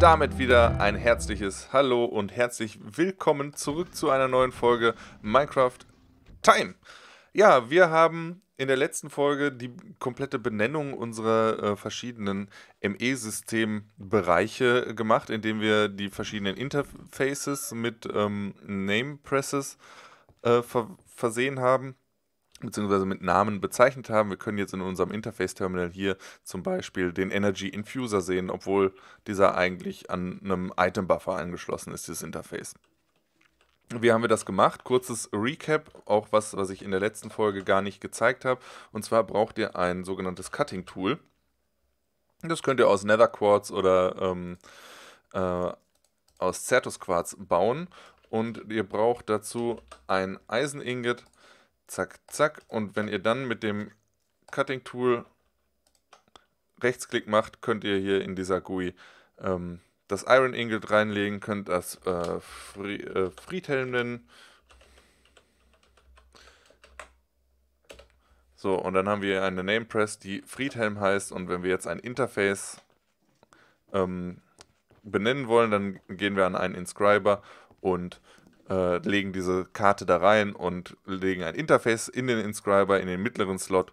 damit wieder ein herzliches Hallo und herzlich willkommen zurück zu einer neuen Folge Minecraft Time. Ja, wir haben in der letzten Folge die komplette Benennung unserer äh, verschiedenen ME-System-Bereiche gemacht, indem wir die verschiedenen Interfaces mit ähm, Name äh, ver versehen haben beziehungsweise mit Namen bezeichnet haben. Wir können jetzt in unserem Interface-Terminal hier zum Beispiel den Energy Infuser sehen, obwohl dieser eigentlich an einem Item-Buffer angeschlossen ist, dieses Interface. Wie haben wir das gemacht? Kurzes Recap, auch was, was ich in der letzten Folge gar nicht gezeigt habe. Und zwar braucht ihr ein sogenanntes Cutting-Tool. Das könnt ihr aus Nether Quartz oder ähm, äh, aus Certus Quarz bauen. Und ihr braucht dazu ein Eisen-Ingot, zack, zack. Und wenn ihr dann mit dem Cutting Tool Rechtsklick macht, könnt ihr hier in dieser GUI ähm, das Iron Ingot reinlegen, könnt das äh, Free, äh, Friedhelm nennen. So, und dann haben wir eine Namepress, die Friedhelm heißt. Und wenn wir jetzt ein Interface ähm, benennen wollen, dann gehen wir an einen Inscriber und äh, legen diese Karte da rein und legen ein Interface in den Inscriber, in den mittleren Slot.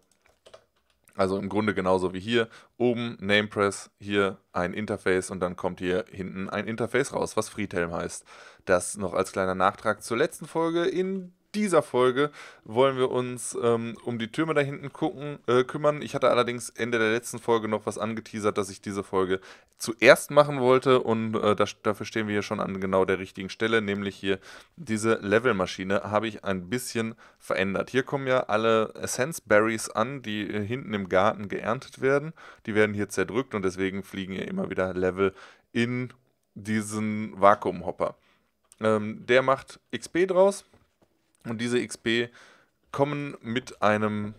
Also im Grunde genauso wie hier. Oben Namepress, hier ein Interface und dann kommt hier hinten ein Interface raus, was Friedhelm heißt. Das noch als kleiner Nachtrag zur letzten Folge in dieser Folge wollen wir uns ähm, um die Türme da hinten gucken, äh, kümmern. Ich hatte allerdings Ende der letzten Folge noch was angeteasert, dass ich diese Folge zuerst machen wollte und äh, das, dafür stehen wir hier schon an genau der richtigen Stelle, nämlich hier diese Levelmaschine habe ich ein bisschen verändert. Hier kommen ja alle Essence Berries an, die äh, hinten im Garten geerntet werden. Die werden hier zerdrückt und deswegen fliegen hier immer wieder Level in diesen Vakuumhopper. Ähm, der macht XP draus, und diese XP kommen mit einem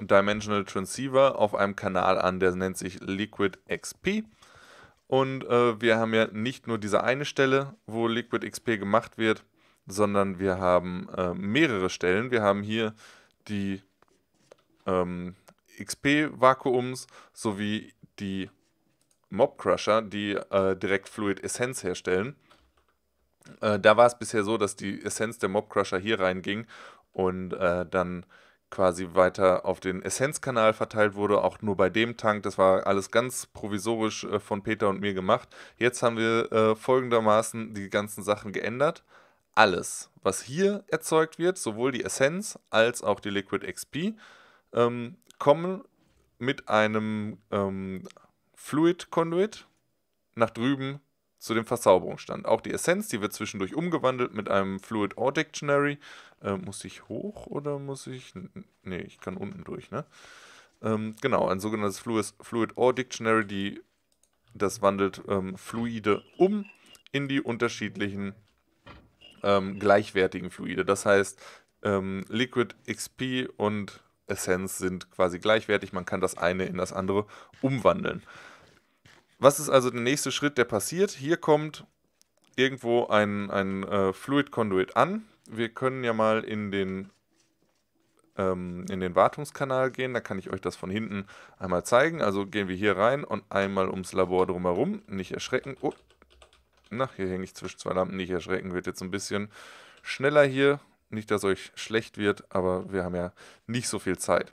Dimensional Transceiver auf einem Kanal an, der nennt sich Liquid XP. Und äh, wir haben ja nicht nur diese eine Stelle, wo Liquid XP gemacht wird, sondern wir haben äh, mehrere Stellen. Wir haben hier die ähm, XP-Vakuums sowie die Mob Crusher, die äh, direkt Fluid Essenz herstellen. Äh, da war es bisher so, dass die Essenz der Mobcrusher hier reinging und äh, dann quasi weiter auf den Essenzkanal verteilt wurde, auch nur bei dem Tank. Das war alles ganz provisorisch äh, von Peter und mir gemacht. Jetzt haben wir äh, folgendermaßen die ganzen Sachen geändert. Alles, was hier erzeugt wird, sowohl die Essenz als auch die Liquid XP, ähm, kommen mit einem ähm, Fluid Conduit nach drüben zu dem Verzauberungsstand. Auch die Essenz, die wird zwischendurch umgewandelt mit einem Fluid Or Dictionary. Äh, muss ich hoch oder muss ich. Nee, ich kann unten durch, ne? Ähm, genau, ein sogenanntes Fluid, Fluid Or Dictionary, die, das wandelt ähm, Fluide um in die unterschiedlichen ähm, gleichwertigen Fluide. Das heißt, ähm, Liquid XP und Essenz sind quasi gleichwertig. Man kann das eine in das andere umwandeln. Was ist also der nächste Schritt, der passiert? Hier kommt irgendwo ein, ein äh, Fluid Conduit an. Wir können ja mal in den, ähm, in den Wartungskanal gehen. Da kann ich euch das von hinten einmal zeigen. Also gehen wir hier rein und einmal ums Labor drumherum. Nicht erschrecken. Oh, na, hier hänge ich zwischen zwei Lampen. Nicht erschrecken, wird jetzt ein bisschen schneller hier. Nicht, dass euch schlecht wird, aber wir haben ja nicht so viel Zeit.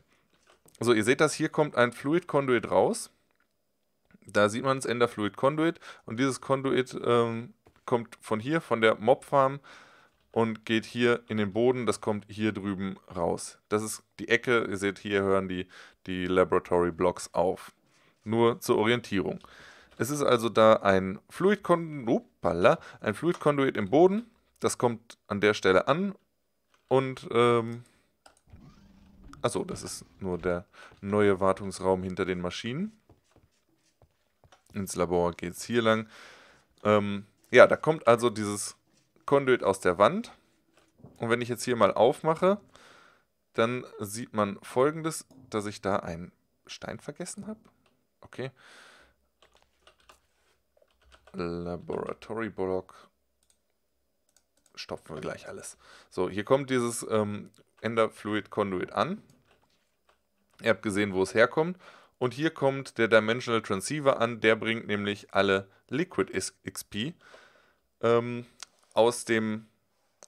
So, ihr seht das, hier kommt ein Fluid Conduit raus. Da sieht man es, Ender Fluid Conduit. Und dieses Conduit ähm, kommt von hier, von der Mob Farm und geht hier in den Boden. Das kommt hier drüben raus. Das ist die Ecke. Ihr seht, hier hören die, die Laboratory Blocks auf. Nur zur Orientierung. Es ist also da ein Fluid, upala, ein Fluid Conduit im Boden. Das kommt an der Stelle an und ähm, Achso, das ist nur der neue Wartungsraum hinter den Maschinen. Ins Labor geht es hier lang. Ähm, ja, da kommt also dieses Conduit aus der Wand. Und wenn ich jetzt hier mal aufmache, dann sieht man folgendes, dass ich da einen Stein vergessen habe. Okay. Laboratory Block. Stopfen wir gleich alles. So, hier kommt dieses ähm, Ender Fluid Conduit an. Ihr habt gesehen, wo es herkommt. Und hier kommt der Dimensional Transceiver an, der bringt nämlich alle Liquid XP ähm, aus dem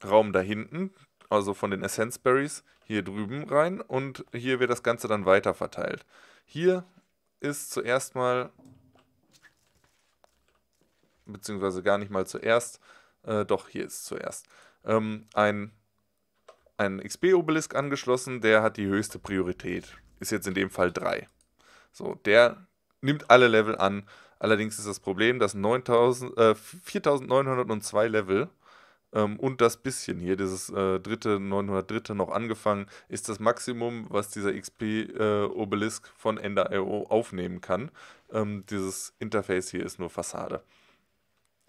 Raum da hinten, also von den Essence Berries, hier drüben rein und hier wird das Ganze dann weiter verteilt. Hier ist zuerst mal, beziehungsweise gar nicht mal zuerst, äh, doch hier ist zuerst, ähm, ein, ein XP-Obelisk angeschlossen, der hat die höchste Priorität. Ist jetzt in dem Fall 3. So, der nimmt alle Level an. Allerdings ist das Problem, dass 9000, äh, 4902 Level ähm, und das bisschen hier, dieses äh, dritte, 903. noch angefangen, ist das Maximum, was dieser XP-Obelisk äh, von Ender.io aufnehmen kann. Ähm, dieses Interface hier ist nur Fassade.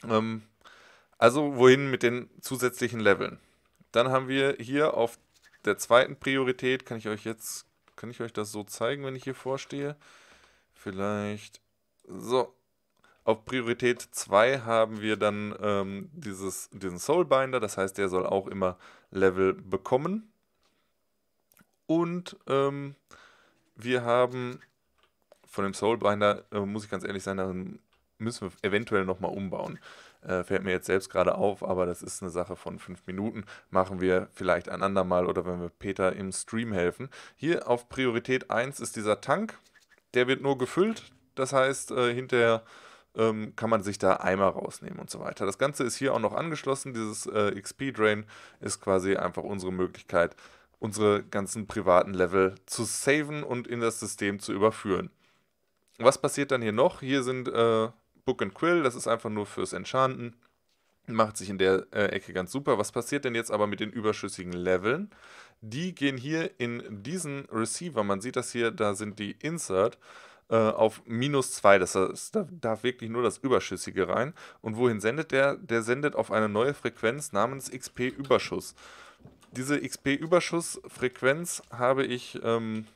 Ähm, also wohin mit den zusätzlichen Leveln? Dann haben wir hier auf der zweiten Priorität, kann ich euch jetzt kann ich euch das so zeigen, wenn ich hier vorstehe? Vielleicht. So. Auf Priorität 2 haben wir dann ähm, dieses, diesen Soulbinder, das heißt, der soll auch immer Level bekommen. Und ähm, wir haben von dem Soulbinder, äh, muss ich ganz ehrlich sein, da müssen wir eventuell nochmal umbauen. Äh, fällt mir jetzt selbst gerade auf, aber das ist eine Sache von fünf Minuten. Machen wir vielleicht ein andermal oder wenn wir Peter im Stream helfen. Hier auf Priorität 1 ist dieser Tank. Der wird nur gefüllt. Das heißt, äh, hinterher ähm, kann man sich da Eimer rausnehmen und so weiter. Das Ganze ist hier auch noch angeschlossen. Dieses äh, XP-Drain ist quasi einfach unsere Möglichkeit, unsere ganzen privaten Level zu saven und in das System zu überführen. Was passiert dann hier noch? Hier sind äh, Book and Quill, das ist einfach nur fürs Enchanten. Macht sich in der äh, Ecke ganz super. Was passiert denn jetzt aber mit den überschüssigen Leveln? Die gehen hier in diesen Receiver. Man sieht das hier, da sind die Insert äh, auf minus 2. Das heißt, da darf wirklich nur das Überschüssige rein. Und wohin sendet der? Der sendet auf eine neue Frequenz namens XP-Überschuss. Diese XP-Überschuss-Frequenz habe ich ähm,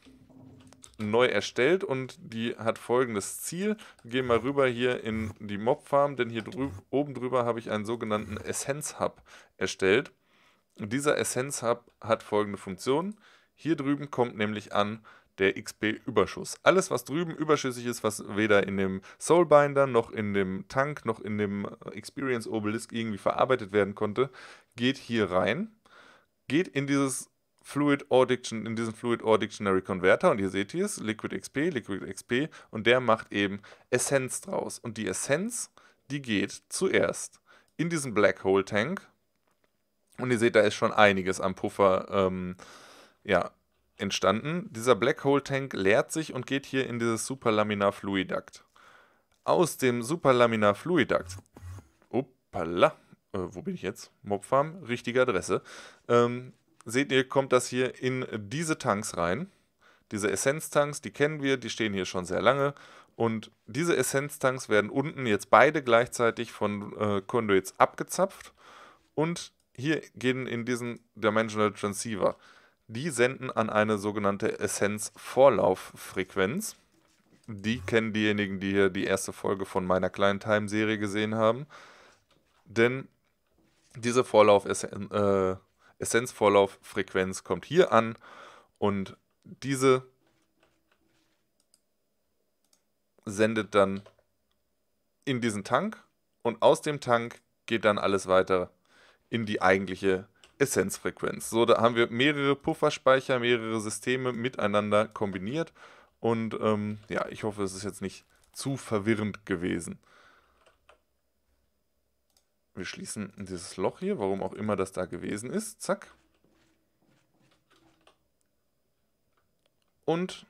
neu erstellt und die hat folgendes Ziel. Wir gehen mal rüber hier in die Mob Farm, denn hier drü oben drüber habe ich einen sogenannten Essenz Hub erstellt. Und dieser Essenz Hub hat folgende Funktion. Hier drüben kommt nämlich an der XP-Überschuss. Alles, was drüben überschüssig ist, was weder in dem Soulbinder noch in dem Tank noch in dem äh, Experience Obelisk irgendwie verarbeitet werden konnte, geht hier rein, geht in dieses Fluid OR Diction, in diesem Fluid OR Dictionary Converter und ihr seht hier es, Liquid XP, Liquid XP und der macht eben Essenz draus. Und die Essenz, die geht zuerst in diesen Black Hole Tank und ihr seht, da ist schon einiges am Puffer ähm, ja, entstanden. Dieser Black Hole Tank leert sich und geht hier in dieses Superlaminar Fluiduct. Aus dem Superlaminar Fluiduct, uppala, äh, wo bin ich jetzt? Mobfarm, richtige Adresse, ähm, seht ihr, kommt das hier in diese Tanks rein. Diese Essenztanks, die kennen wir, die stehen hier schon sehr lange. Und diese Essenztanks werden unten jetzt beide gleichzeitig von äh, Conduits abgezapft und hier gehen in diesen Dimensional Transceiver. Die senden an eine sogenannte Essenz-Vorlauffrequenz. Die kennen diejenigen, die hier die erste Folge von meiner kleinen Time-Serie gesehen haben. Denn diese Vorlauf-Frequenz essenz äh, Essenzvorlauffrequenz kommt hier an und diese sendet dann in diesen Tank und aus dem Tank geht dann alles weiter in die eigentliche Essenzfrequenz. So, da haben wir mehrere Pufferspeicher, mehrere Systeme miteinander kombiniert und ähm, ja, ich hoffe, es ist jetzt nicht zu verwirrend gewesen wir schließen dieses Loch hier, warum auch immer das da gewesen ist. Zack. Und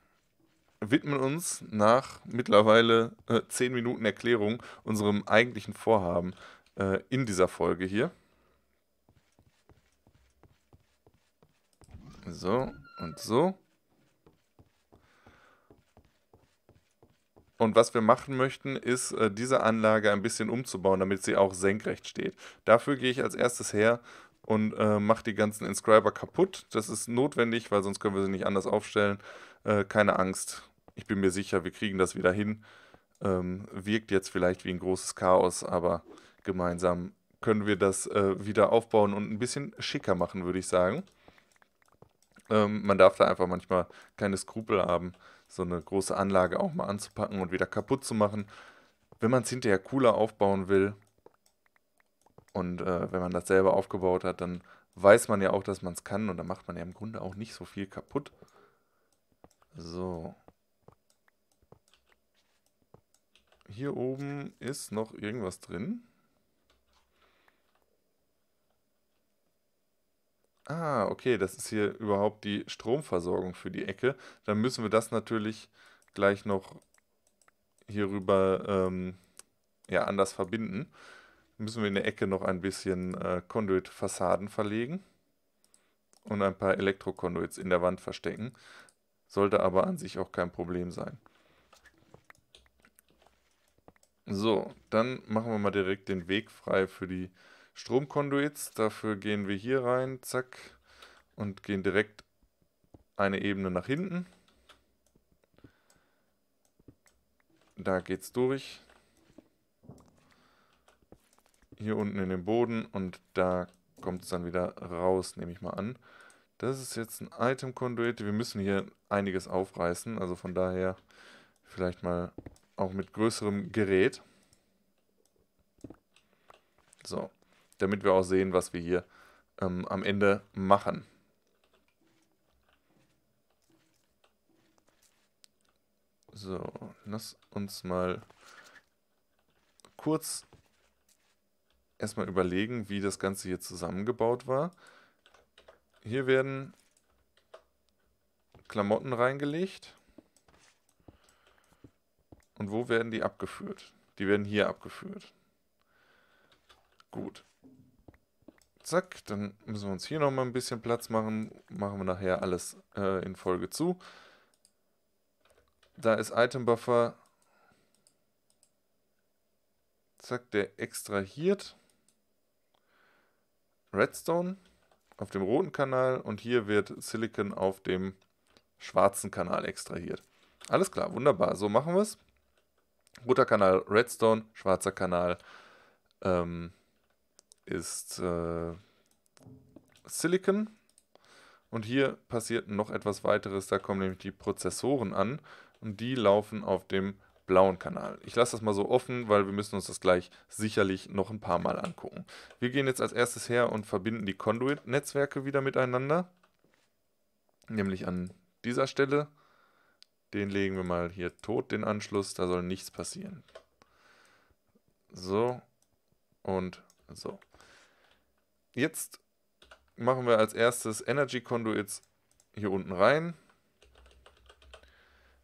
widmen uns nach mittlerweile äh, 10 Minuten Erklärung unserem eigentlichen Vorhaben äh, in dieser Folge hier. So und so. Und was wir machen möchten, ist, äh, diese Anlage ein bisschen umzubauen, damit sie auch senkrecht steht. Dafür gehe ich als erstes her und äh, mache die ganzen Inscriber kaputt. Das ist notwendig, weil sonst können wir sie nicht anders aufstellen. Äh, keine Angst, ich bin mir sicher, wir kriegen das wieder hin. Ähm, wirkt jetzt vielleicht wie ein großes Chaos, aber gemeinsam können wir das äh, wieder aufbauen und ein bisschen schicker machen, würde ich sagen. Ähm, man darf da einfach manchmal keine Skrupel haben so eine große Anlage auch mal anzupacken und wieder kaputt zu machen. Wenn man es hinterher cooler aufbauen will und äh, wenn man das selber aufgebaut hat, dann weiß man ja auch, dass man es kann und dann macht man ja im Grunde auch nicht so viel kaputt. So. Hier oben ist noch irgendwas drin. Ah, okay, das ist hier überhaupt die Stromversorgung für die Ecke. Dann müssen wir das natürlich gleich noch hierüber ähm, ja, anders verbinden. Müssen wir in der Ecke noch ein bisschen äh, Conduit-Fassaden verlegen und ein paar Elektro-Conduits in der Wand verstecken. Sollte aber an sich auch kein Problem sein. So, dann machen wir mal direkt den Weg frei für die Stromkonduits. Dafür gehen wir hier rein, zack, und gehen direkt eine Ebene nach hinten. Da geht's durch. Hier unten in den Boden und da kommt es dann wieder raus, nehme ich mal an. Das ist jetzt ein Item-Konduit. Wir müssen hier einiges aufreißen, also von daher vielleicht mal auch mit größerem Gerät. So, damit wir auch sehen, was wir hier ähm, am Ende machen. So, lass uns mal kurz erstmal überlegen, wie das Ganze hier zusammengebaut war. Hier werden Klamotten reingelegt. Und wo werden die abgeführt? Die werden hier abgeführt. Gut zack. Dann müssen wir uns hier nochmal ein bisschen Platz machen. Machen wir nachher alles äh, in Folge zu. Da ist Item Buffer. Zack, der extrahiert. Redstone auf dem roten Kanal und hier wird Silicon auf dem schwarzen Kanal extrahiert. Alles klar, wunderbar. So machen wir es. Roter Kanal Redstone, schwarzer Kanal ähm, ist äh, Silicon. Und hier passiert noch etwas weiteres, da kommen nämlich die Prozessoren an und die laufen auf dem blauen Kanal. Ich lasse das mal so offen, weil wir müssen uns das gleich sicherlich noch ein paar Mal angucken. Wir gehen jetzt als erstes her und verbinden die Conduit-Netzwerke wieder miteinander. Nämlich an dieser Stelle. Den legen wir mal hier tot, den Anschluss. Da soll nichts passieren. So und so jetzt machen wir als erstes Energy Conduits hier unten rein.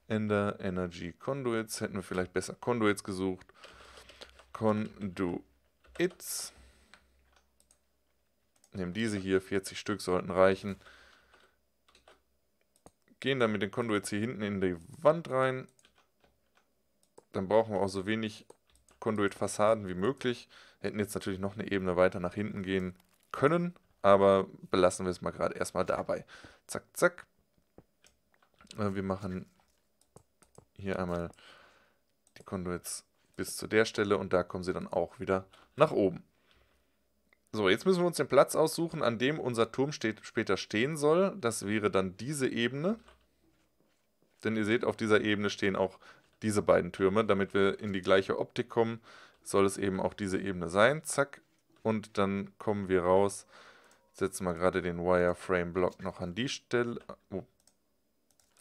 Ender Energy Conduits. Hätten wir vielleicht besser Conduits gesucht. Conduits. Nehmen diese hier, 40 Stück sollten reichen. Gehen dann mit den Conduits hier hinten in die Wand rein. Dann brauchen wir auch so wenig Conduit-Fassaden wie möglich. Hätten jetzt natürlich noch eine Ebene weiter nach hinten gehen können, aber belassen wir es mal gerade erstmal dabei. Zack, zack. Äh, wir machen hier einmal die Conduits bis zu der Stelle und da kommen sie dann auch wieder nach oben. So, jetzt müssen wir uns den Platz aussuchen, an dem unser Turm steht, später stehen soll. Das wäre dann diese Ebene. Denn ihr seht, auf dieser Ebene stehen auch diese beiden Türme. Damit wir in die gleiche Optik kommen, soll es eben auch diese Ebene sein. Zack, und dann kommen wir raus. Setzen wir gerade den Wireframe-Block noch an die Stelle. Oh,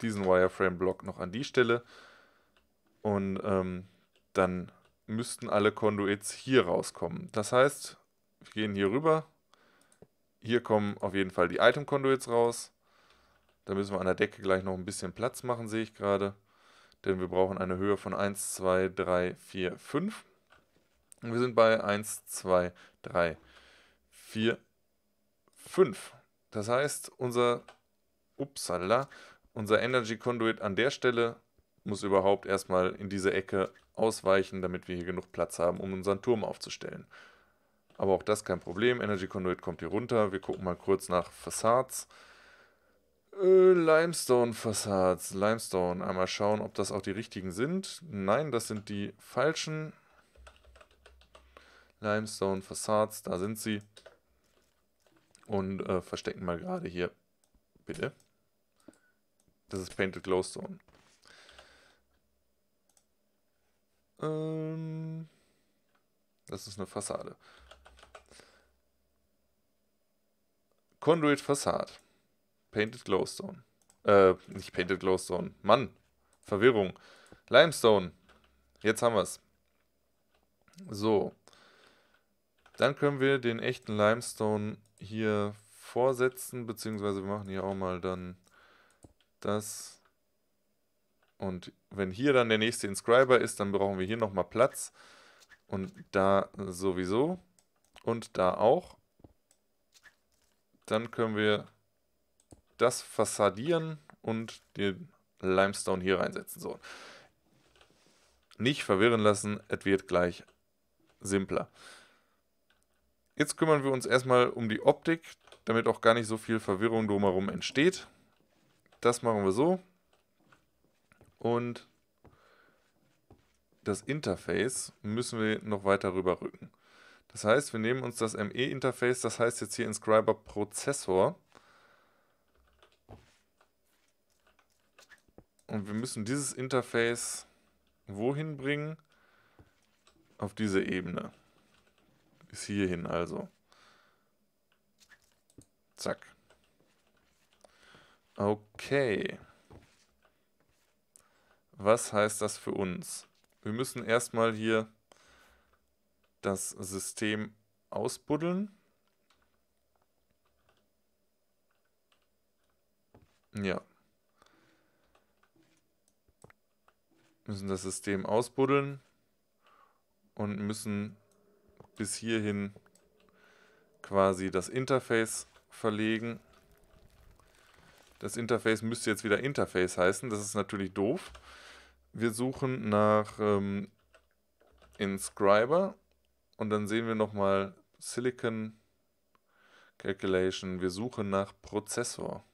diesen Wireframe-Block noch an die Stelle. Und ähm, dann müssten alle Conduits hier rauskommen. Das heißt, wir gehen hier rüber. Hier kommen auf jeden Fall die Item-Conduits raus. Da müssen wir an der Decke gleich noch ein bisschen Platz machen, sehe ich gerade. Denn wir brauchen eine Höhe von 1, 2, 3, 4, 5. Und wir sind bei 1, 2, 3, 4, 5. Das heißt, unser, upsala, unser Energy Conduit an der Stelle muss überhaupt erstmal in diese Ecke ausweichen, damit wir hier genug Platz haben, um unseren Turm aufzustellen. Aber auch das kein Problem. Energy Conduit kommt hier runter. Wir gucken mal kurz nach Facades. Äh, Limestone Facades. Limestone. Einmal schauen, ob das auch die richtigen sind. Nein, das sind die falschen. Limestone Facades, da sind sie. Und äh, verstecken mal gerade hier. Bitte. Das ist Painted Glowstone. Ähm, das ist eine Fassade. Conduit Fassade. Painted Glowstone. Äh, nicht Painted Glowstone. Mann, Verwirrung. Limestone. Jetzt haben wir es. So. Dann können wir den echten Limestone hier vorsetzen, beziehungsweise wir machen hier auch mal dann das. Und wenn hier dann der nächste Inscriber ist, dann brauchen wir hier nochmal Platz. Und da sowieso. Und da auch. Dann können wir das fassadieren und den Limestone hier reinsetzen. So. Nicht verwirren lassen, es wird gleich simpler. Jetzt kümmern wir uns erstmal um die Optik, damit auch gar nicht so viel Verwirrung drumherum entsteht. Das machen wir so. Und das Interface müssen wir noch weiter rüber rücken. Das heißt, wir nehmen uns das ME-Interface, das heißt jetzt hier Inscriber Prozessor. Und wir müssen dieses Interface wohin bringen? Auf diese Ebene bis hierhin also. Zack. Okay. Was heißt das für uns? Wir müssen erstmal hier das System ausbuddeln. Ja. Müssen das System ausbuddeln und müssen bis hierhin quasi das Interface verlegen. Das Interface müsste jetzt wieder Interface heißen, das ist natürlich doof. Wir suchen nach ähm, Inscriber und dann sehen wir nochmal Silicon Calculation. Wir suchen nach Prozessor.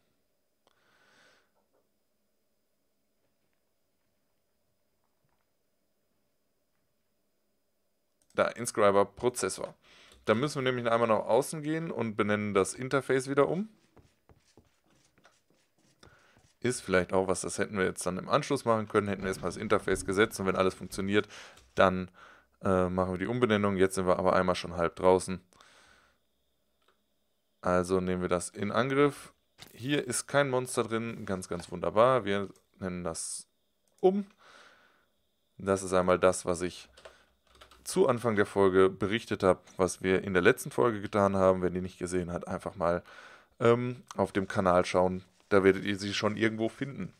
der Inscriber-Prozessor. Da müssen wir nämlich einmal nach außen gehen und benennen das Interface wieder um. Ist vielleicht auch was, das hätten wir jetzt dann im Anschluss machen können, hätten wir erstmal das Interface gesetzt und wenn alles funktioniert, dann äh, machen wir die Umbenennung. Jetzt sind wir aber einmal schon halb draußen. Also nehmen wir das in Angriff. Hier ist kein Monster drin, ganz, ganz wunderbar. Wir nennen das um. Das ist einmal das, was ich zu Anfang der Folge berichtet habe, was wir in der letzten Folge getan haben. Wenn ihr nicht gesehen habt, einfach mal ähm, auf dem Kanal schauen. Da werdet ihr sie schon irgendwo finden.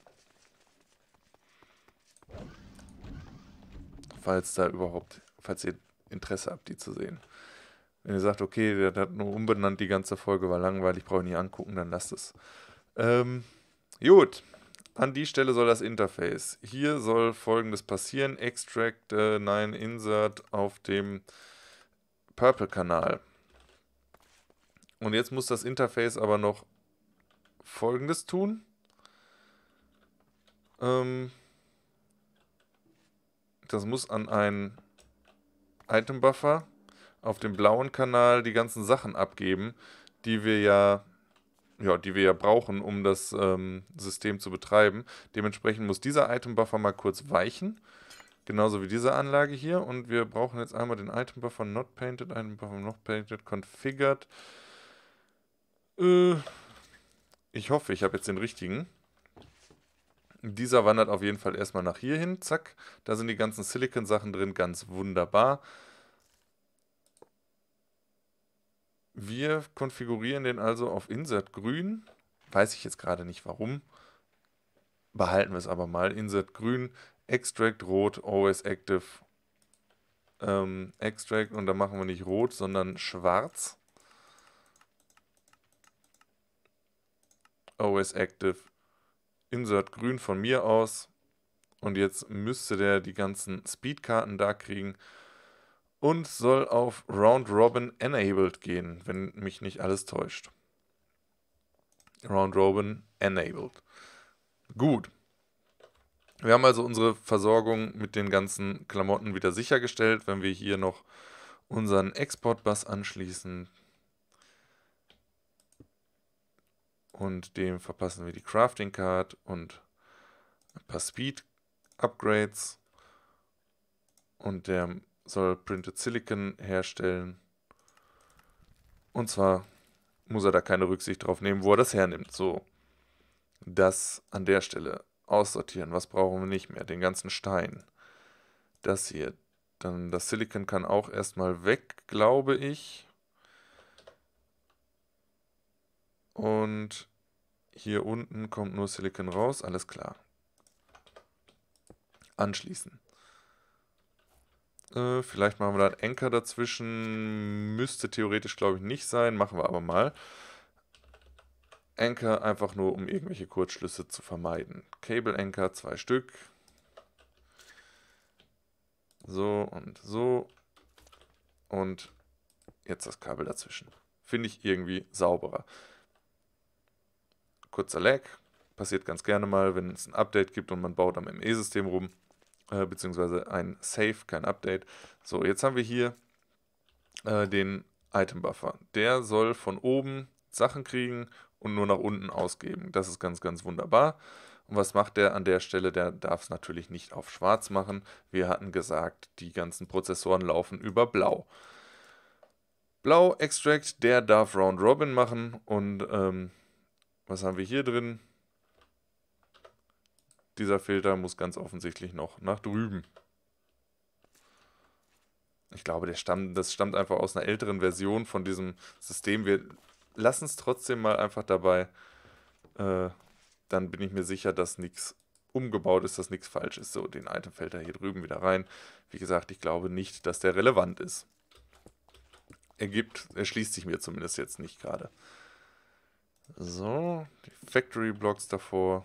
Falls da überhaupt, falls ihr Interesse habt, die zu sehen. Wenn ihr sagt, okay, der hat nur umbenannt, die ganze Folge war langweilig, brauche ich nicht angucken, dann lasst es. Ähm, gut. An die Stelle soll das Interface. Hier soll folgendes passieren. Extract, äh, nein, Insert auf dem Purple-Kanal. Und jetzt muss das Interface aber noch folgendes tun. Ähm, das muss an einen Item-Buffer auf dem blauen Kanal die ganzen Sachen abgeben, die wir ja ja, die wir ja brauchen, um das ähm, System zu betreiben. Dementsprechend muss dieser Item-Buffer mal kurz weichen. Genauso wie diese Anlage hier. Und wir brauchen jetzt einmal den Item-Buffer Not Painted, Item-Buffer Not Painted, Configured. Äh, ich hoffe, ich habe jetzt den richtigen. Dieser wandert auf jeden Fall erstmal nach hier hin. Zack, da sind die ganzen Silicon-Sachen drin. Ganz wunderbar. Wir konfigurieren den also auf Insert Grün. Weiß ich jetzt gerade nicht warum. Behalten wir es aber mal. Insert Grün, Extract Rot, Always Active. Ähm, Extract und da machen wir nicht Rot, sondern Schwarz. Always Active. Insert Grün von mir aus. Und jetzt müsste der die ganzen Speedkarten da kriegen und soll auf Round Robin Enabled gehen, wenn mich nicht alles täuscht. Round Robin Enabled. Gut. Wir haben also unsere Versorgung mit den ganzen Klamotten wieder sichergestellt, wenn wir hier noch unseren Exportbus anschließen. Und dem verpassen wir die Crafting Card und ein paar Speed Upgrades. Und der soll Printed Silicon herstellen. Und zwar muss er da keine Rücksicht drauf nehmen, wo er das hernimmt. So, das an der Stelle aussortieren. Was brauchen wir nicht mehr? Den ganzen Stein. Das hier. Dann das Silicon kann auch erstmal weg, glaube ich. Und hier unten kommt nur Silicon raus. Alles klar. Anschließen. Äh, vielleicht machen wir da einen Anker dazwischen. Müsste theoretisch, glaube ich, nicht sein. Machen wir aber mal. Anker einfach nur, um irgendwelche Kurzschlüsse zu vermeiden. Cable Anker, zwei Stück. So und so. Und jetzt das Kabel dazwischen. Finde ich irgendwie sauberer. Kurzer Lag. Passiert ganz gerne mal, wenn es ein Update gibt und man baut am ME-System rum äh, beziehungsweise ein Save, kein Update. So, jetzt haben wir hier äh, den Item Buffer. Der soll von oben Sachen kriegen und nur nach unten ausgeben. Das ist ganz, ganz wunderbar. Und was macht der an der Stelle? Der darf es natürlich nicht auf schwarz machen. Wir hatten gesagt, die ganzen Prozessoren laufen über blau. Blau Extract, der darf Round Robin machen und ähm, was haben wir hier drin? Dieser Filter muss ganz offensichtlich noch nach drüben. Ich glaube, Stamm, das stammt einfach aus einer älteren Version von diesem System. Wir lassen es trotzdem mal einfach dabei. Äh, dann bin ich mir sicher, dass nichts umgebaut ist, dass nichts falsch ist. So, den Itemfilter hier drüben wieder rein. Wie gesagt, ich glaube nicht, dass der relevant ist. Er gibt, er schließt sich mir zumindest jetzt nicht gerade. So, die Factory Blocks davor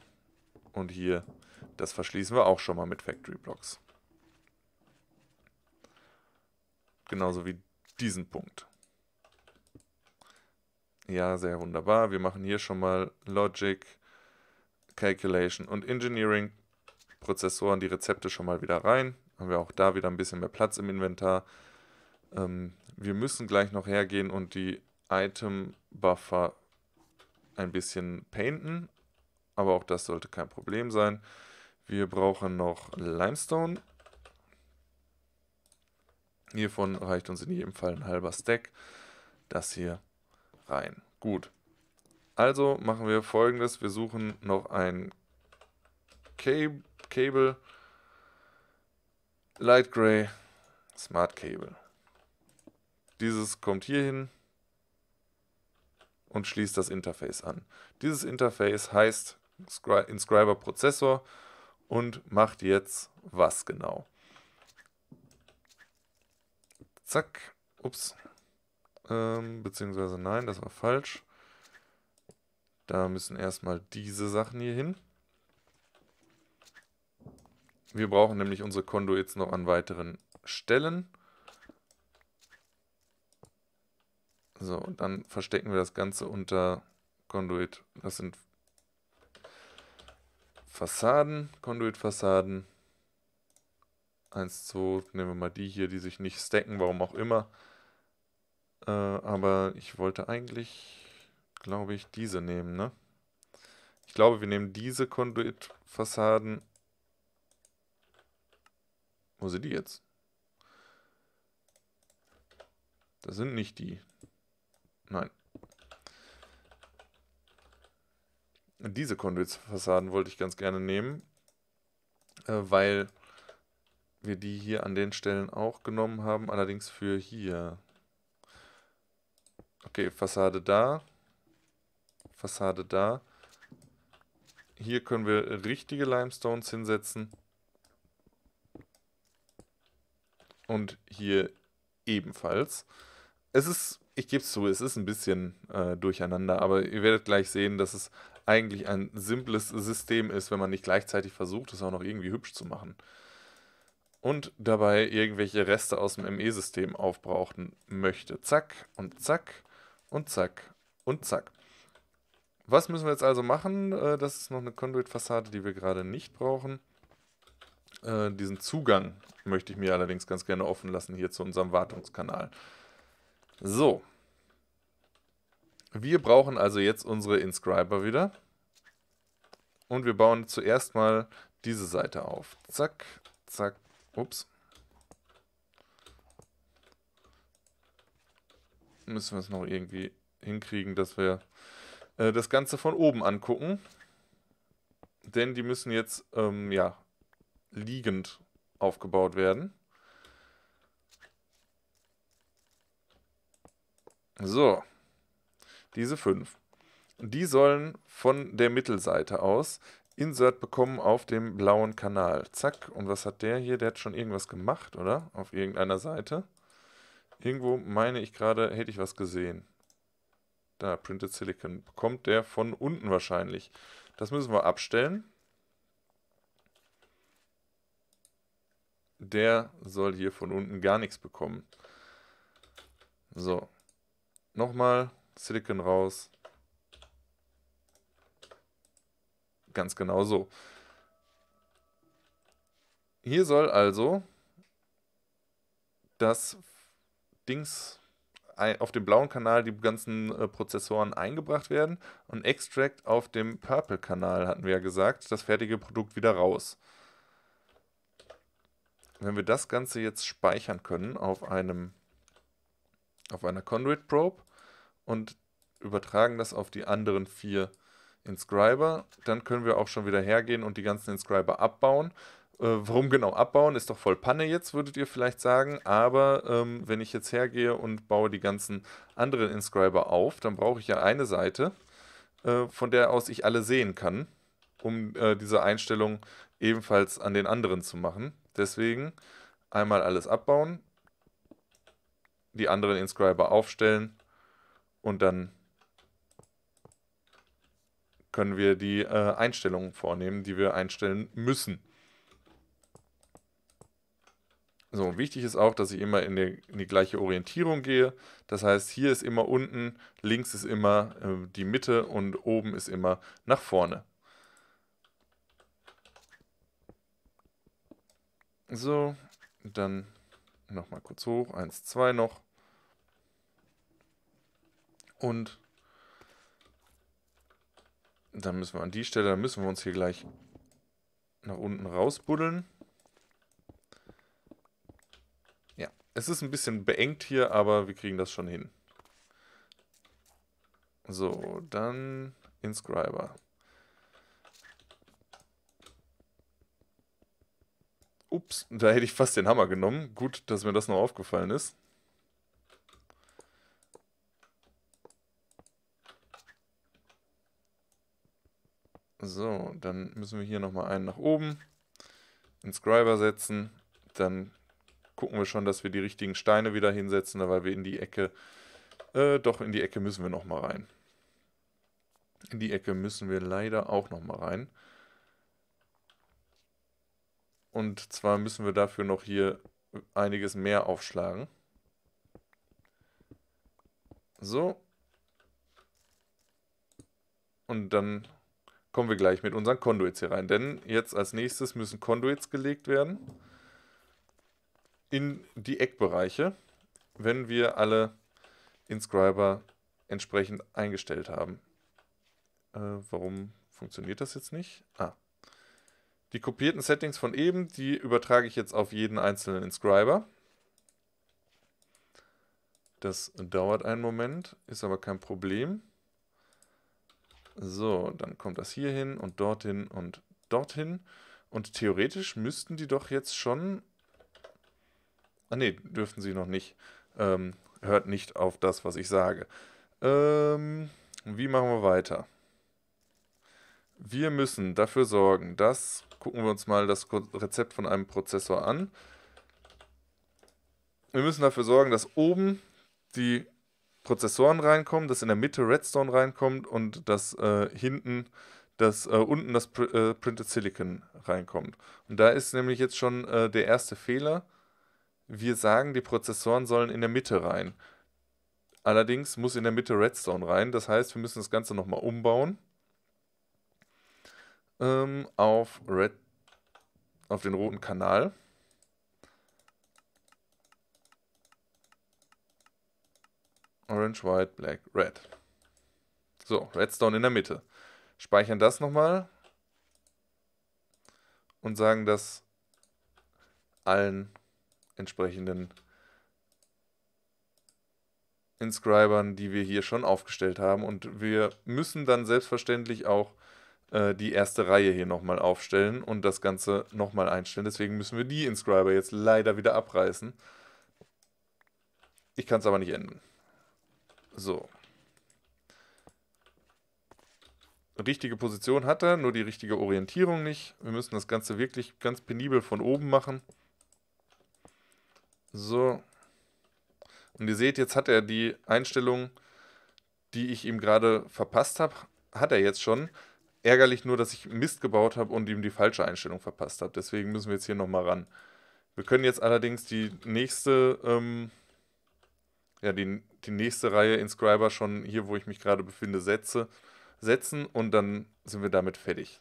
und hier das verschließen wir auch schon mal mit Factory Blocks. Genauso wie diesen Punkt. Ja, sehr wunderbar. Wir machen hier schon mal Logic, Calculation und Engineering Prozessoren, die Rezepte schon mal wieder rein. Haben wir auch da wieder ein bisschen mehr Platz im Inventar. Ähm, wir müssen gleich noch hergehen und die Item Buffer ein bisschen painten, aber auch das sollte kein Problem sein. Wir brauchen noch Limestone. Hiervon reicht uns in jedem Fall ein halber Stack. Das hier rein. Gut. Also machen wir folgendes. Wir suchen noch ein Cab Cable. Light Gray. Smart Cable. Dieses kommt hier hin und schließt das Interface an. Dieses Interface heißt Inscriber Prozessor und macht jetzt was genau. Zack, ups, ähm, beziehungsweise nein, das war falsch. Da müssen erstmal diese Sachen hier hin. Wir brauchen nämlich unsere Konduits noch an weiteren Stellen. So, dann verstecken wir das Ganze unter Conduit. Das sind Fassaden, Conduit-Fassaden. Eins, zwei, nehmen wir mal die hier, die sich nicht stacken, warum auch immer. Äh, aber ich wollte eigentlich, glaube ich, diese nehmen, ne? Ich glaube, wir nehmen diese Conduit-Fassaden. Wo sind die jetzt? Das sind nicht die. Nein, diese Konduitfassaden wollte ich ganz gerne nehmen, äh, weil wir die hier an den Stellen auch genommen haben, allerdings für hier. Okay, Fassade da, Fassade da. Hier können wir richtige Limestones hinsetzen. Und hier ebenfalls. Es ist, ich gebe es zu, es ist ein bisschen äh, durcheinander, aber ihr werdet gleich sehen, dass es eigentlich ein simples System ist, wenn man nicht gleichzeitig versucht, es auch noch irgendwie hübsch zu machen. Und dabei irgendwelche Reste aus dem ME-System aufbrauchen möchte. Zack und zack und zack und zack. Was müssen wir jetzt also machen? Äh, das ist noch eine Conduit-Fassade, die wir gerade nicht brauchen. Äh, diesen Zugang möchte ich mir allerdings ganz gerne offen lassen hier zu unserem Wartungskanal. So, wir brauchen also jetzt unsere Inscriber wieder. Und wir bauen zuerst mal diese Seite auf. Zack, zack, ups. Müssen wir es noch irgendwie hinkriegen, dass wir äh, das Ganze von oben angucken. Denn die müssen jetzt, ähm, ja, liegend aufgebaut werden. So diese fünf. Die sollen von der Mittelseite aus Insert bekommen auf dem blauen Kanal. Zack, und was hat der hier? Der hat schon irgendwas gemacht, oder? Auf irgendeiner Seite. Irgendwo meine ich gerade, hätte ich was gesehen. Da, Printed Silicon. Bekommt der von unten wahrscheinlich. Das müssen wir abstellen. Der soll hier von unten gar nichts bekommen. So. Nochmal Silicon raus. Ganz genau so. Hier soll also das Dings auf dem blauen Kanal die ganzen äh, Prozessoren eingebracht werden und Extract auf dem Purple Kanal, hatten wir ja gesagt, das fertige Produkt wieder raus. Wenn wir das Ganze jetzt speichern können auf einem auf einer Conduit Probe, und übertragen das auf die anderen vier Inscriber. Dann können wir auch schon wieder hergehen und die ganzen Inscriber abbauen. Äh, warum genau abbauen? Ist doch voll Panne jetzt, würdet ihr vielleicht sagen. Aber ähm, wenn ich jetzt hergehe und baue die ganzen anderen Inscriber auf, dann brauche ich ja eine Seite, äh, von der aus ich alle sehen kann, um äh, diese Einstellung ebenfalls an den anderen zu machen. Deswegen einmal alles abbauen, die anderen Inscriber aufstellen und dann können wir die äh, Einstellungen vornehmen, die wir einstellen müssen. So, wichtig ist auch, dass ich immer in, die, in die gleiche Orientierung gehe. Das heißt, hier ist immer unten, links ist immer äh, die Mitte und oben ist immer nach vorne. So, dann nochmal kurz hoch, 1, 2 noch. Und dann müssen wir an die Stelle, dann müssen wir uns hier gleich nach unten rausbuddeln. Ja, es ist ein bisschen beengt hier, aber wir kriegen das schon hin. So, dann Inscriber. Ups, da hätte ich fast den Hammer genommen. Gut, dass mir das noch aufgefallen ist. So, dann müssen wir hier nochmal einen nach oben, Inscriber setzen, dann gucken wir schon, dass wir die richtigen Steine wieder hinsetzen, weil wir in die Ecke, äh, doch in die Ecke müssen wir nochmal rein. In die Ecke müssen wir leider auch nochmal rein. Und zwar müssen wir dafür noch hier einiges mehr aufschlagen. So. Und dann kommen wir gleich mit unseren Conduits hier rein. Denn jetzt als nächstes müssen Conduits gelegt werden in die Eckbereiche, wenn wir alle Inscriber entsprechend eingestellt haben. Äh, warum funktioniert das jetzt nicht? Ah. Die kopierten Settings von eben, die übertrage ich jetzt auf jeden einzelnen Inscriber. Das dauert einen Moment, ist aber kein Problem. So, dann kommt das hier hin und dorthin und dorthin. Und theoretisch müssten die doch jetzt schon... Ah ne, dürften sie noch nicht. Ähm, hört nicht auf das, was ich sage. Ähm, wie machen wir weiter? Wir müssen dafür sorgen, dass... Gucken wir uns mal das Rezept von einem Prozessor an. Wir müssen dafür sorgen, dass oben die Prozessoren reinkommen, dass in der Mitte Redstone reinkommt und dass äh, hinten dass äh, unten das Pr äh, Printed Silicon reinkommt. Und da ist nämlich jetzt schon äh, der erste Fehler. Wir sagen, die Prozessoren sollen in der Mitte rein. Allerdings muss in der Mitte Redstone rein. Das heißt, wir müssen das Ganze nochmal umbauen ähm, auf, Red auf den roten Kanal. Orange, White, Black, Red. So, Redstone in der Mitte. Speichern das nochmal und sagen das allen entsprechenden Inscribern, die wir hier schon aufgestellt haben. Und wir müssen dann selbstverständlich auch äh, die erste Reihe hier nochmal aufstellen und das Ganze nochmal einstellen. Deswegen müssen wir die Inscriber jetzt leider wieder abreißen. Ich kann es aber nicht ändern. So. Richtige Position hat er, nur die richtige Orientierung nicht. Wir müssen das Ganze wirklich ganz penibel von oben machen. So. Und ihr seht, jetzt hat er die Einstellung, die ich ihm gerade verpasst habe, hat er jetzt schon. Ärgerlich nur, dass ich Mist gebaut habe und ihm die falsche Einstellung verpasst habe. Deswegen müssen wir jetzt hier nochmal ran. Wir können jetzt allerdings die nächste... Ähm ja, die, die nächste Reihe Inscriber schon hier, wo ich mich gerade befinde, setze, setzen und dann sind wir damit fertig.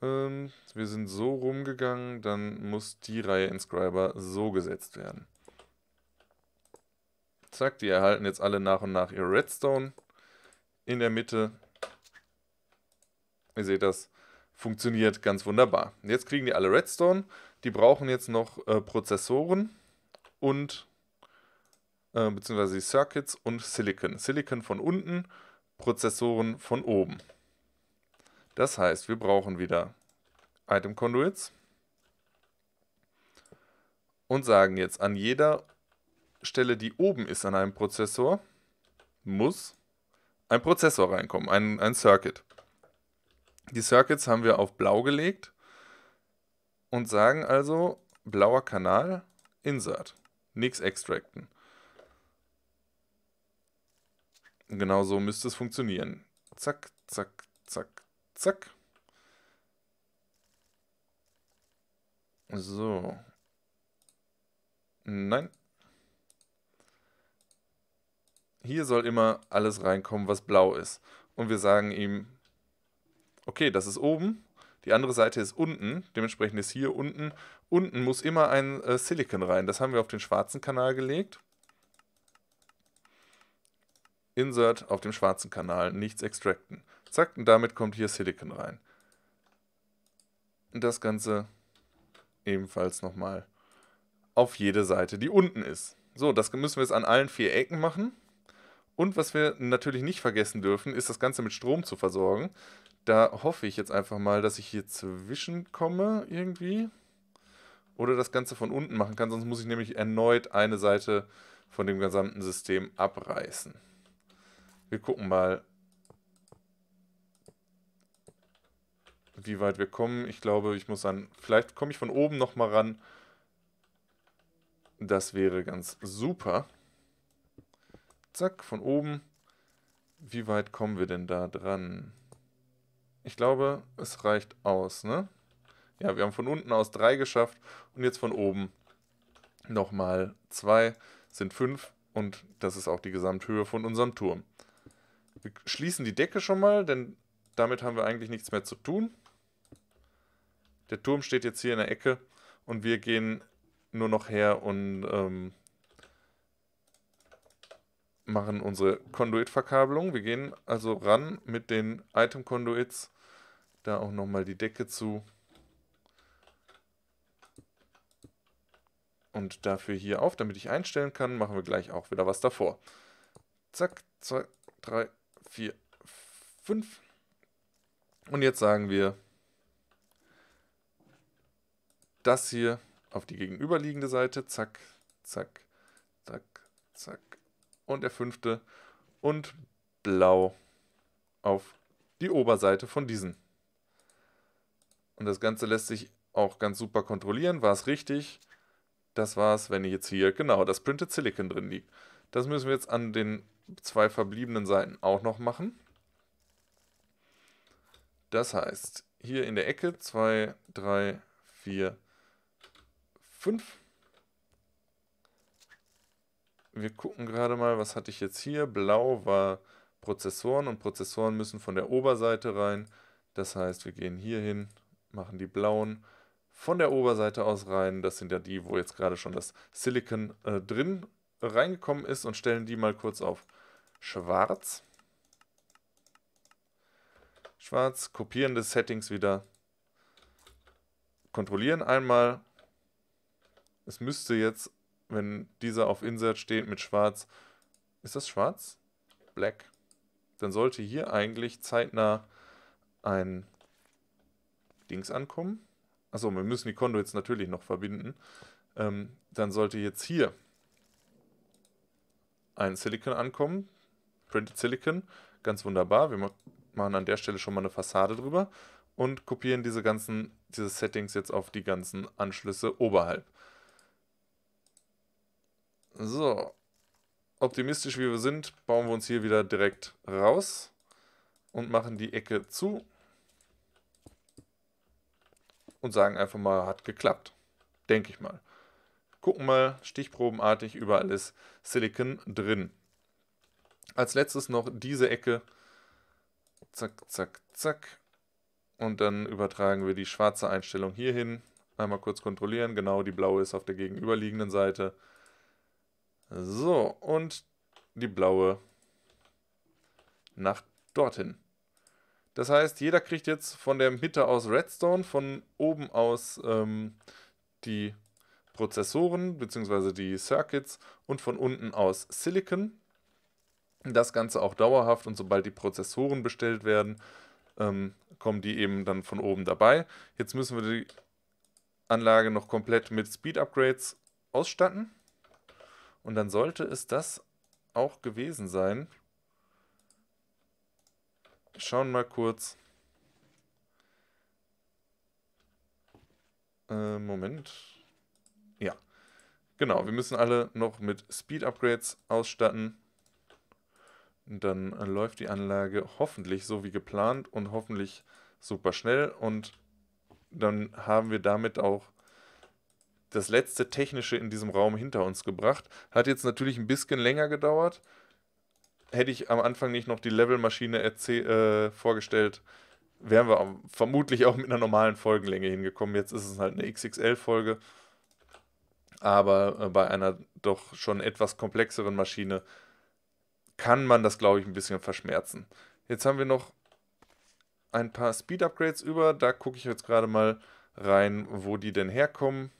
Ähm, wir sind so rumgegangen, dann muss die Reihe Inscriber so gesetzt werden. Zack, die erhalten jetzt alle nach und nach ihre Redstone in der Mitte. Ihr seht das, funktioniert ganz wunderbar. Jetzt kriegen die alle Redstone. Die brauchen jetzt noch äh, Prozessoren und äh, beziehungsweise die Circuits und Silicon. Silicon von unten, Prozessoren von oben. Das heißt, wir brauchen wieder Item Conduits und sagen jetzt an jeder Stelle, die oben ist an einem Prozessor, muss ein Prozessor reinkommen, ein, ein Circuit. Die Circuits haben wir auf blau gelegt und sagen also blauer Kanal, Insert, nichts extracten. Genau so müsste es funktionieren. Zack, zack, zack, zack. So. Nein. Hier soll immer alles reinkommen, was blau ist. Und wir sagen ihm, okay, das ist oben, die andere Seite ist unten, dementsprechend ist hier unten. Unten muss immer ein äh, Silicon rein. Das haben wir auf den schwarzen Kanal gelegt. Insert auf dem schwarzen Kanal, nichts extracten. Zack, und damit kommt hier Silicon rein. Und das Ganze ebenfalls nochmal auf jede Seite, die unten ist. So, das müssen wir jetzt an allen vier Ecken machen. Und was wir natürlich nicht vergessen dürfen, ist das Ganze mit Strom zu versorgen. Da hoffe ich jetzt einfach mal, dass ich hier zwischenkomme irgendwie. Oder das Ganze von unten machen kann, sonst muss ich nämlich erneut eine Seite von dem gesamten System abreißen. Wir gucken mal, wie weit wir kommen. Ich glaube, ich muss an... Vielleicht komme ich von oben nochmal ran. Das wäre ganz super. Zack, von oben. Wie weit kommen wir denn da dran? Ich glaube, es reicht aus, ne? Ja, wir haben von unten aus drei geschafft und jetzt von oben nochmal zwei, sind fünf und das ist auch die Gesamthöhe von unserem Turm. Wir schließen die Decke schon mal, denn damit haben wir eigentlich nichts mehr zu tun. Der Turm steht jetzt hier in der Ecke und wir gehen nur noch her und ähm, machen unsere Konduitverkabelung. Wir gehen also ran mit den Item-Konduits. Da auch nochmal die Decke zu. Und dafür hier auf, damit ich einstellen kann, machen wir gleich auch wieder was davor. Zack, zwei, drei, 4, 5. Und jetzt sagen wir, das hier auf die gegenüberliegende Seite. Zack, zack, zack, zack. Und der fünfte. Und blau auf die Oberseite von diesen. Und das Ganze lässt sich auch ganz super kontrollieren. War es richtig? Das war es, wenn jetzt hier genau das Printed Silicon drin liegt. Das müssen wir jetzt an den zwei verbliebenen Seiten auch noch machen. Das heißt, hier in der Ecke 2, 3, 4, 5. Wir gucken gerade mal, was hatte ich jetzt hier. Blau war Prozessoren und Prozessoren müssen von der Oberseite rein. Das heißt, wir gehen hier hin, machen die blauen von der Oberseite aus rein. Das sind ja die, wo jetzt gerade schon das Silicon äh, drin reingekommen ist und stellen die mal kurz auf schwarz. Schwarz, kopieren des Settings wieder. Kontrollieren einmal. Es müsste jetzt, wenn dieser auf Insert steht mit schwarz, ist das schwarz? Black. Dann sollte hier eigentlich zeitnah ein Dings ankommen. Achso, wir müssen die Konto jetzt natürlich noch verbinden. Ähm, dann sollte jetzt hier ein Silicon ankommen. Printed Silicon. Ganz wunderbar. Wir machen an der Stelle schon mal eine Fassade drüber und kopieren diese ganzen, diese Settings jetzt auf die ganzen Anschlüsse oberhalb. So. Optimistisch wie wir sind, bauen wir uns hier wieder direkt raus und machen die Ecke zu und sagen einfach mal, hat geklappt. Denke ich mal. Gucken mal, stichprobenartig, überall ist Silicon drin. Als letztes noch diese Ecke. Zack, zack, zack. Und dann übertragen wir die schwarze Einstellung hier hin. Einmal kurz kontrollieren. Genau, die blaue ist auf der gegenüberliegenden Seite. So, und die blaue nach dorthin. Das heißt, jeder kriegt jetzt von der Mitte aus Redstone, von oben aus ähm, die Prozessoren bzw. die Circuits und von unten aus Silicon. Das Ganze auch dauerhaft und sobald die Prozessoren bestellt werden, ähm, kommen die eben dann von oben dabei. Jetzt müssen wir die Anlage noch komplett mit Speed-Upgrades ausstatten. Und dann sollte es das auch gewesen sein. Schauen mal kurz. Äh, Moment. Ja. Genau, wir müssen alle noch mit Speed-Upgrades ausstatten dann äh, läuft die Anlage hoffentlich so wie geplant und hoffentlich super schnell und dann haben wir damit auch das letzte technische in diesem Raum hinter uns gebracht. Hat jetzt natürlich ein bisschen länger gedauert. Hätte ich am Anfang nicht noch die Levelmaschine äh, vorgestellt, wären wir vermutlich auch mit einer normalen Folgenlänge hingekommen. Jetzt ist es halt eine XXL-Folge. Aber äh, bei einer doch schon etwas komplexeren Maschine kann man das, glaube ich, ein bisschen verschmerzen. Jetzt haben wir noch ein paar Speed-Upgrades über. Da gucke ich jetzt gerade mal rein, wo die denn herkommen.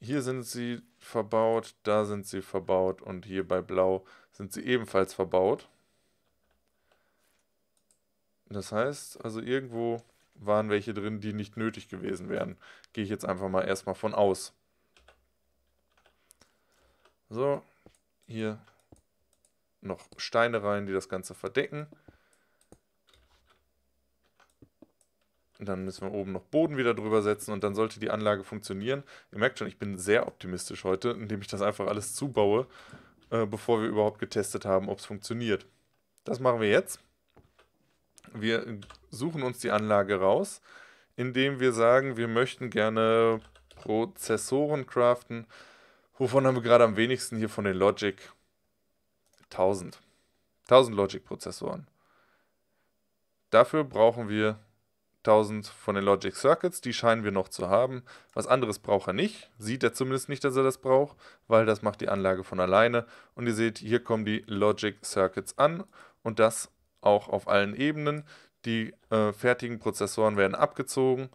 Hier sind sie verbaut, da sind sie verbaut und hier bei Blau sind sie ebenfalls verbaut. Das heißt, also irgendwo waren welche drin, die nicht nötig gewesen wären. Gehe ich jetzt einfach mal erstmal von aus. So, hier noch Steine rein, die das Ganze verdecken. Und dann müssen wir oben noch Boden wieder drüber setzen und dann sollte die Anlage funktionieren. Ihr merkt schon, ich bin sehr optimistisch heute, indem ich das einfach alles zubaue, äh, bevor wir überhaupt getestet haben, ob es funktioniert. Das machen wir jetzt. Wir suchen uns die Anlage raus, indem wir sagen, wir möchten gerne Prozessoren craften. Wovon haben wir gerade am wenigsten hier von den Logic? 1000. 1000 Logic-Prozessoren. Dafür brauchen wir 1000 von den Logic Circuits, die scheinen wir noch zu haben. Was anderes braucht er nicht, sieht er zumindest nicht, dass er das braucht, weil das macht die Anlage von alleine. Und ihr seht, hier kommen die Logic Circuits an und das auch auf allen Ebenen. Die äh, fertigen Prozessoren werden abgezogen.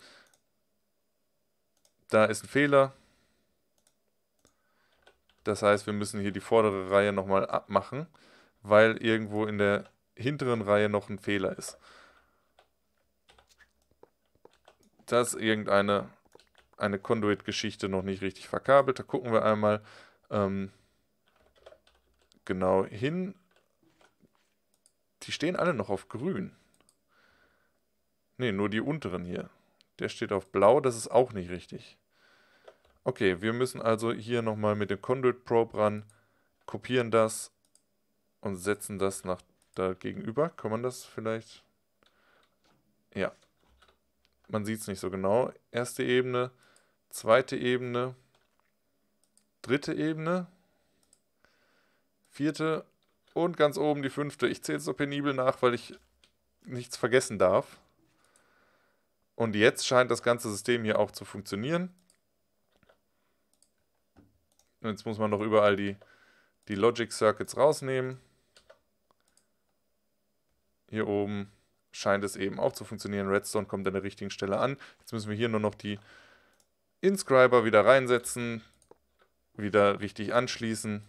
Da ist ein Fehler, das heißt, wir müssen hier die vordere Reihe nochmal abmachen, weil irgendwo in der hinteren Reihe noch ein Fehler ist. Dass irgendeine eine Conduit-Geschichte noch nicht richtig verkabelt. Da gucken wir einmal ähm, genau hin. Die stehen alle noch auf grün. Ne, nur die unteren hier. Der steht auf blau, das ist auch nicht richtig. Okay, wir müssen also hier nochmal mit dem Conduit Probe ran, kopieren das und setzen das nach da gegenüber. Kann man das vielleicht? Ja. Man sieht es nicht so genau. Erste Ebene, zweite Ebene, dritte Ebene, vierte und ganz oben die fünfte. Ich zähle so penibel nach, weil ich nichts vergessen darf. Und jetzt scheint das ganze System hier auch zu funktionieren. Jetzt muss man noch überall die, die Logic Circuits rausnehmen. Hier oben scheint es eben auch zu funktionieren. Redstone kommt an der richtigen Stelle an. Jetzt müssen wir hier nur noch die Inscriber wieder reinsetzen, wieder richtig anschließen.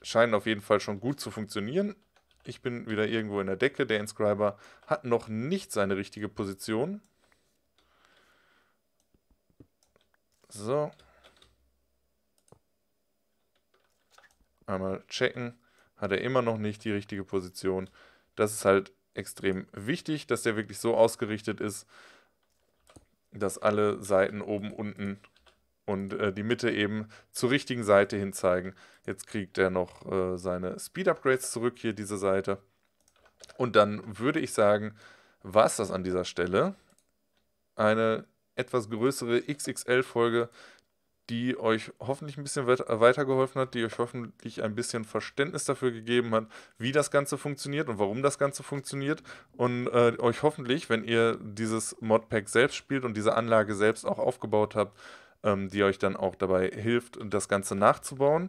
Scheinen auf jeden Fall schon gut zu funktionieren. Ich bin wieder irgendwo in der Decke. Der Inscriber hat noch nicht seine richtige Position. So. Einmal checken. Hat er immer noch nicht die richtige Position. Das ist halt extrem wichtig, dass der wirklich so ausgerichtet ist, dass alle Seiten oben, unten und äh, die Mitte eben zur richtigen Seite hin zeigen. Jetzt kriegt er noch äh, seine Speed-Upgrades zurück hier, diese Seite. Und dann würde ich sagen, war es das an dieser Stelle. Eine etwas größere XXL-Folge, die euch hoffentlich ein bisschen weitergeholfen hat, die euch hoffentlich ein bisschen Verständnis dafür gegeben hat, wie das Ganze funktioniert und warum das Ganze funktioniert und äh, euch hoffentlich, wenn ihr dieses Modpack selbst spielt und diese Anlage selbst auch aufgebaut habt, ähm, die euch dann auch dabei hilft, das Ganze nachzubauen.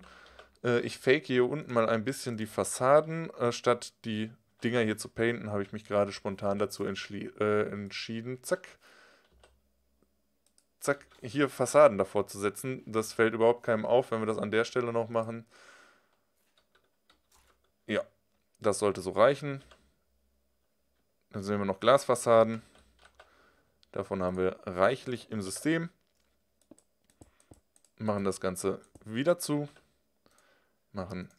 Äh, ich fake hier unten mal ein bisschen die Fassaden, äh, statt die Dinger hier zu painten, habe ich mich gerade spontan dazu äh, entschieden. Zack zack, hier Fassaden davor zu setzen. Das fällt überhaupt keinem auf, wenn wir das an der Stelle noch machen. Ja, das sollte so reichen. Dann sehen wir noch Glasfassaden. Davon haben wir reichlich im System. Machen das Ganze wieder zu. Machen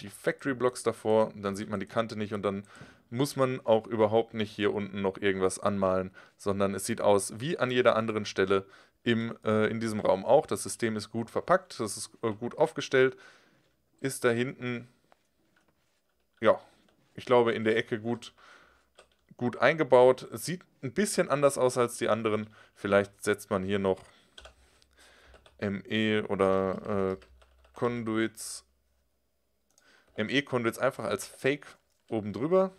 die Factory Blocks davor. Dann sieht man die Kante nicht und dann muss man auch überhaupt nicht hier unten noch irgendwas anmalen, sondern es sieht aus wie an jeder anderen Stelle im, äh, in diesem Raum auch. Das System ist gut verpackt, das ist äh, gut aufgestellt. Ist da hinten, ja, ich glaube, in der Ecke gut, gut eingebaut. Sieht ein bisschen anders aus als die anderen. Vielleicht setzt man hier noch ME oder äh, Conduits, ME-Conduits einfach als Fake oben drüber.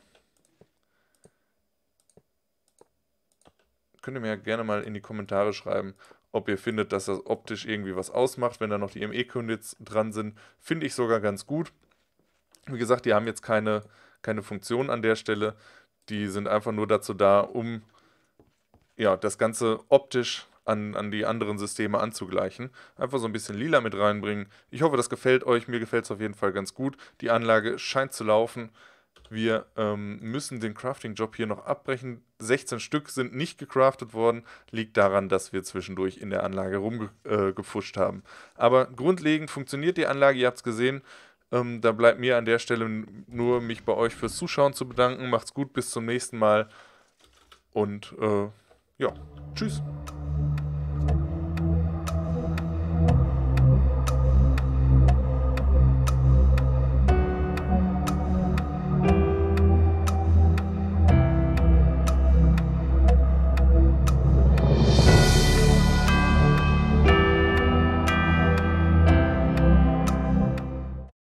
könnt ihr mir ja gerne mal in die Kommentare schreiben, ob ihr findet, dass das optisch irgendwie was ausmacht, wenn da noch die ME-Kundits dran sind. Finde ich sogar ganz gut. Wie gesagt, die haben jetzt keine, keine Funktion an der Stelle. Die sind einfach nur dazu da, um ja, das Ganze optisch an, an die anderen Systeme anzugleichen. Einfach so ein bisschen lila mit reinbringen. Ich hoffe, das gefällt euch. Mir gefällt es auf jeden Fall ganz gut. Die Anlage scheint zu laufen. Wir ähm, müssen den Crafting-Job hier noch abbrechen. 16 Stück sind nicht gecraftet worden. Liegt daran, dass wir zwischendurch in der Anlage rumgepfuscht äh, haben. Aber grundlegend funktioniert die Anlage, ihr habt es gesehen. Ähm, da bleibt mir an der Stelle nur, mich bei euch fürs Zuschauen zu bedanken. Macht's gut, bis zum nächsten Mal. Und äh, ja, tschüss.